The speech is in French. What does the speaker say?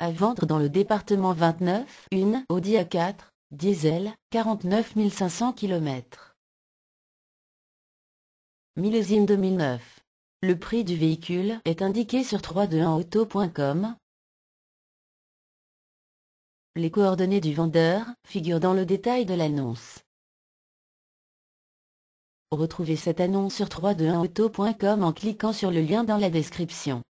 À vendre dans le département 29, une Audi A4, diesel, 49 500 km. Millésime 2009. Le prix du véhicule est indiqué sur 321auto.com. Les coordonnées du vendeur figurent dans le détail de l'annonce. Retrouvez cette annonce sur 321auto.com en cliquant sur le lien dans la description.